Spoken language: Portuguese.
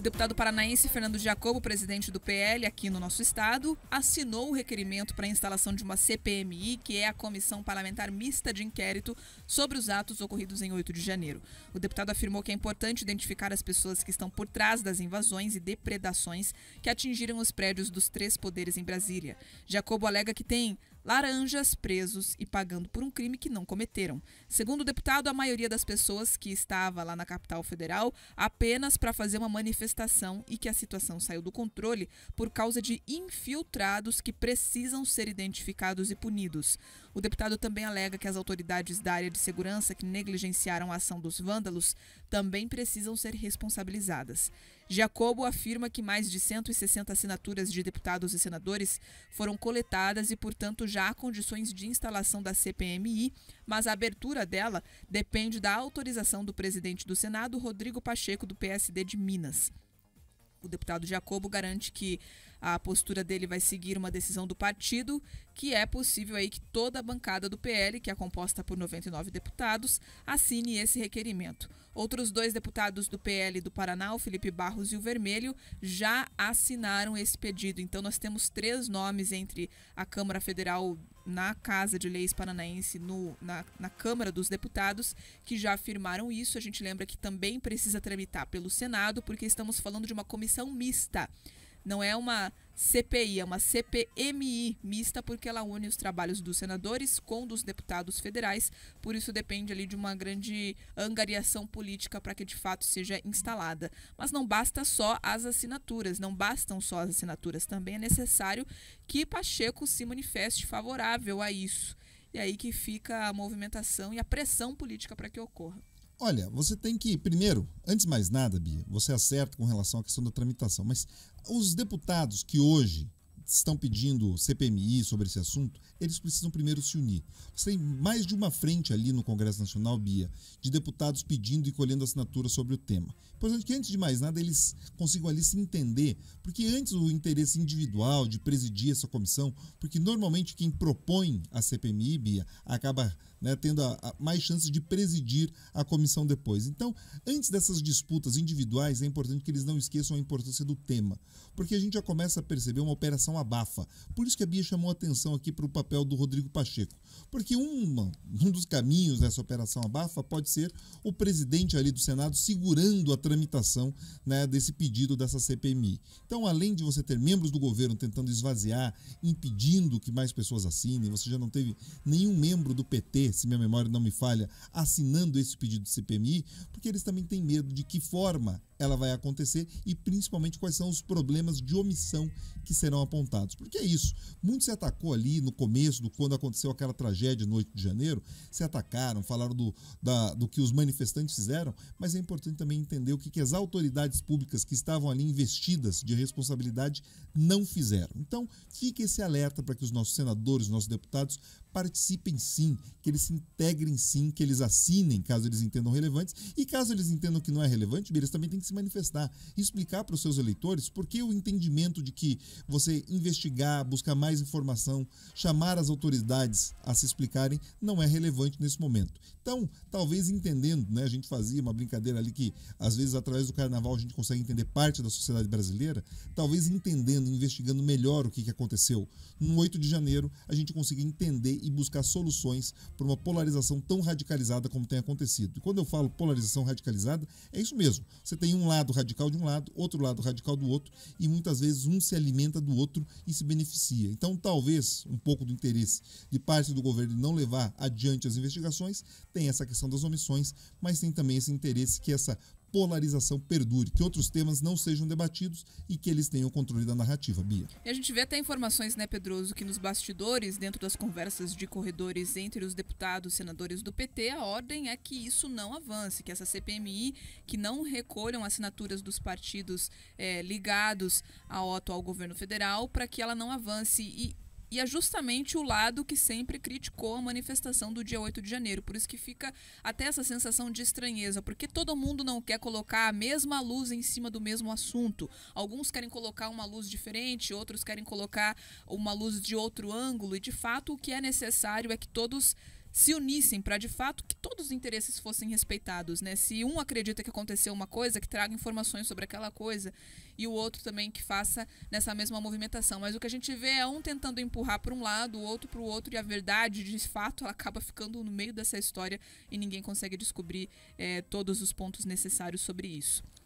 O deputado paranaense Fernando Jacobo, presidente do PL aqui no nosso estado, assinou o requerimento para a instalação de uma CPMI, que é a Comissão Parlamentar Mista de Inquérito sobre os atos ocorridos em 8 de janeiro. O deputado afirmou que é importante identificar as pessoas que estão por trás das invasões e depredações que atingiram os prédios dos três poderes em Brasília. Jacobo alega que tem laranjas presos e pagando por um crime que não cometeram. Segundo o deputado, a maioria das pessoas que estava lá na capital federal apenas para fazer uma manifestação e que a situação saiu do controle por causa de infiltrados que precisam ser identificados e punidos. O deputado também alega que as autoridades da área de segurança que negligenciaram a ação dos vândalos também precisam ser responsabilizadas. Jacobo afirma que mais de 160 assinaturas de deputados e senadores foram coletadas e, portanto, já há condições de instalação da CPMI, mas a abertura dela depende da autorização do presidente do Senado, Rodrigo Pacheco, do PSD de Minas. O deputado Jacobo garante que a postura dele vai seguir uma decisão do partido, que é possível aí que toda a bancada do PL, que é composta por 99 deputados, assine esse requerimento. Outros dois deputados do PL do Paraná, o Felipe Barros e o Vermelho, já assinaram esse pedido. Então nós temos três nomes entre a Câmara Federal na Casa de Leis Paranaense, no, na, na Câmara dos Deputados, que já afirmaram isso. A gente lembra que também precisa tramitar pelo Senado, porque estamos falando de uma comissão mista. Não é uma CPI, é uma CPMI mista, porque ela une os trabalhos dos senadores com dos deputados federais, por isso depende ali de uma grande angariação política para que de fato seja instalada. Mas não basta só as assinaturas, não bastam só as assinaturas, também é necessário que Pacheco se manifeste favorável a isso. E aí que fica a movimentação e a pressão política para que ocorra. Olha, você tem que, primeiro, antes de mais nada, Bia, você acerta com relação à questão da tramitação, mas os deputados que hoje estão pedindo CPMI sobre esse assunto, eles precisam primeiro se unir. Você tem mais de uma frente ali no Congresso Nacional, Bia, de deputados pedindo e colhendo assinaturas sobre o tema. Importante que, antes de mais nada, eles consigam ali se entender, porque antes o interesse individual de presidir essa comissão, porque normalmente quem propõe a CPMI, Bia, acaba né, tendo a, a mais chances de presidir a comissão depois. Então, antes dessas disputas individuais, é importante que eles não esqueçam a importância do tema, porque a gente já começa a perceber uma operação abafa. Por isso que a Bia chamou atenção aqui para o papel do Rodrigo Pacheco, porque uma, um dos caminhos dessa operação abafa pode ser o presidente ali do Senado segurando a tramitação né, desse pedido dessa CPMI. Então, além de você ter membros do governo tentando esvaziar, impedindo que mais pessoas assinem, você já não teve nenhum membro do PT se minha memória não me falha, assinando esse pedido de CPMI, porque eles também têm medo de que forma ela vai acontecer e principalmente quais são os problemas de omissão que serão apontados. Porque é isso, muito se atacou ali no começo, do quando aconteceu aquela tragédia no 8 de janeiro, se atacaram, falaram do, da, do que os manifestantes fizeram, mas é importante também entender o que, que as autoridades públicas que estavam ali investidas de responsabilidade não fizeram. Então, fica esse alerta para que os nossos senadores, nossos deputados participem sim, que eles eles se integrem sim, que eles assinem, caso eles entendam relevantes, e caso eles entendam que não é relevante, eles também têm que se manifestar, e explicar para os seus eleitores por que o entendimento de que você investigar, buscar mais informação, chamar as autoridades a se explicarem, não é relevante nesse momento. Então, talvez entendendo, né, a gente fazia uma brincadeira ali que às vezes através do carnaval a gente consegue entender parte da sociedade brasileira, talvez entendendo, investigando melhor o que, que aconteceu no 8 de janeiro, a gente consiga entender e buscar soluções para uma polarização tão radicalizada como tem acontecido. E quando eu falo polarização radicalizada, é isso mesmo. Você tem um lado radical de um lado, outro lado radical do outro, e muitas vezes um se alimenta do outro e se beneficia. Então, talvez um pouco do interesse de parte do governo de não levar adiante as investigações tem essa questão das omissões, mas tem também esse interesse que essa polarização perdure, que outros temas não sejam debatidos e que eles tenham controle da narrativa, Bia. E a gente vê até informações, né, Pedroso, que nos bastidores, dentro das conversas de corredores entre os deputados, senadores do PT, a ordem é que isso não avance, que essa CPMI, que não recolham assinaturas dos partidos é, ligados ao atual ao governo federal, para que ela não avance. E e é justamente o lado que sempre criticou a manifestação do dia 8 de janeiro. Por isso que fica até essa sensação de estranheza, porque todo mundo não quer colocar a mesma luz em cima do mesmo assunto. Alguns querem colocar uma luz diferente, outros querem colocar uma luz de outro ângulo. E de fato, o que é necessário é que todos se unissem para de fato que todos os interesses fossem respeitados, né? Se um acredita que aconteceu uma coisa, que traga informações sobre aquela coisa e o outro também que faça nessa mesma movimentação. Mas o que a gente vê é um tentando empurrar para um lado, o outro para o outro e a verdade, de fato, ela acaba ficando no meio dessa história e ninguém consegue descobrir é, todos os pontos necessários sobre isso.